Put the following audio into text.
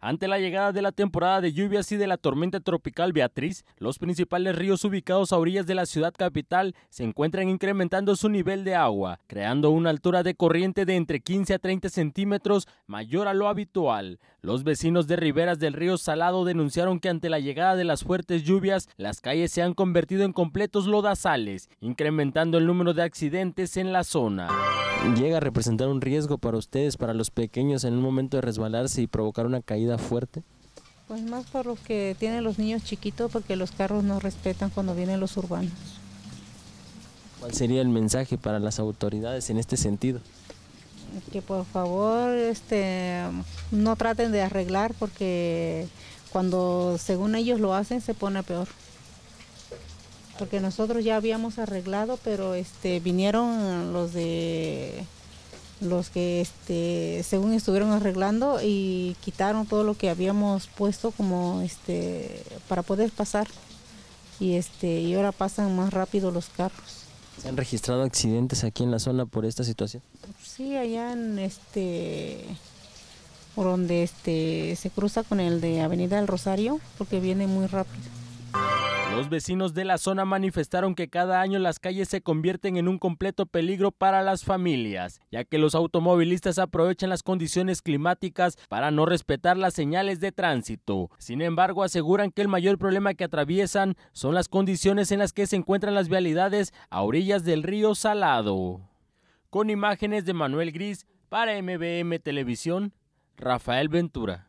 Ante la llegada de la temporada de lluvias y de la tormenta tropical Beatriz, los principales ríos ubicados a orillas de la ciudad capital se encuentran incrementando su nivel de agua, creando una altura de corriente de entre 15 a 30 centímetros mayor a lo habitual. Los vecinos de riberas del río Salado denunciaron que ante la llegada de las fuertes lluvias, las calles se han convertido en completos lodazales, incrementando el número de accidentes en la zona llega a representar un riesgo para ustedes, para los pequeños, en un momento de resbalarse y provocar una caída fuerte? Pues más por lo que tienen los niños chiquitos, porque los carros no respetan cuando vienen los urbanos. ¿Cuál sería el mensaje para las autoridades en este sentido? Que por favor este, no traten de arreglar porque cuando según ellos lo hacen se pone peor porque nosotros ya habíamos arreglado, pero este vinieron los de los que este según estuvieron arreglando y quitaron todo lo que habíamos puesto como este para poder pasar y este y ahora pasan más rápido los carros. ¿Se han registrado accidentes aquí en la zona por esta situación? Sí, allá en este por donde este se cruza con el de Avenida del Rosario porque viene muy rápido. Los vecinos de la zona manifestaron que cada año las calles se convierten en un completo peligro para las familias, ya que los automovilistas aprovechan las condiciones climáticas para no respetar las señales de tránsito. Sin embargo, aseguran que el mayor problema que atraviesan son las condiciones en las que se encuentran las vialidades a orillas del río Salado. Con imágenes de Manuel Gris para MBM Televisión, Rafael Ventura.